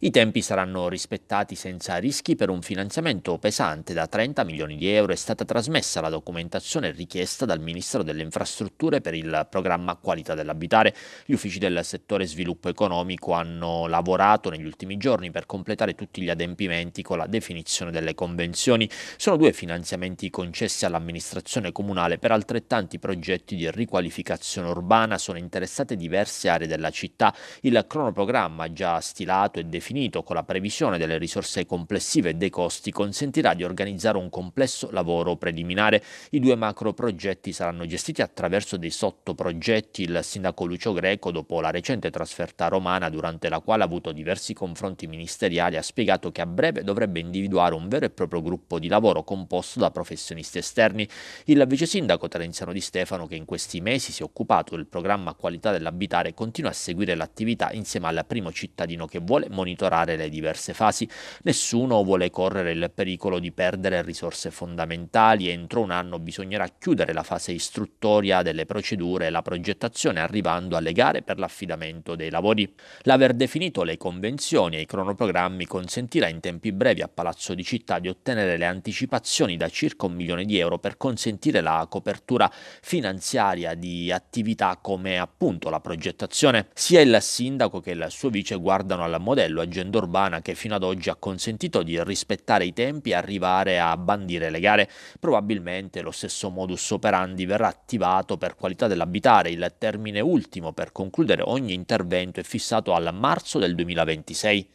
I tempi saranno rispettati senza rischi per un finanziamento pesante da 30 milioni di euro. È stata trasmessa la documentazione richiesta dal Ministro delle Infrastrutture per il programma Qualità dell'abitare. Gli uffici del settore sviluppo economico hanno lavorato negli ultimi giorni per completare tutti gli adempimenti con la definizione delle convenzioni. Sono due finanziamenti concessi all'amministrazione comunale per altrettanti progetti di riqualificazione urbana. Sono interessate diverse aree della città. Il cronoprogramma già stilato e definito definito con la previsione delle risorse complessive e dei costi consentirà di organizzare un complesso lavoro preliminare. I due macro progetti saranno gestiti attraverso dei sottoprogetti. Il sindaco Lucio Greco, dopo la recente trasferta romana, durante la quale ha avuto diversi confronti ministeriali, ha spiegato che a breve dovrebbe individuare un vero e proprio gruppo di lavoro composto da professionisti esterni. Il vice sindaco Terenziano Di Stefano, che in questi mesi si è occupato del programma Qualità dell'abitare, continua a seguire l'attività insieme al primo cittadino che vuole monitorare monitorare le diverse fasi, nessuno vuole correre il pericolo di perdere risorse fondamentali entro un anno bisognerà chiudere la fase istruttoria delle procedure e la progettazione arrivando alle gare per l'affidamento dei lavori. L'aver definito le convenzioni e i cronoprogrammi consentirà in tempi brevi a Palazzo di Città di ottenere le anticipazioni da circa un milione di euro per consentire la copertura finanziaria di attività come appunto la progettazione. Sia il sindaco che il suo vice guardano al modello agenda urbana che fino ad oggi ha consentito di rispettare i tempi e arrivare a bandire le gare. Probabilmente lo stesso modus operandi verrà attivato per qualità dell'abitare. Il termine ultimo per concludere ogni intervento è fissato al marzo del 2026.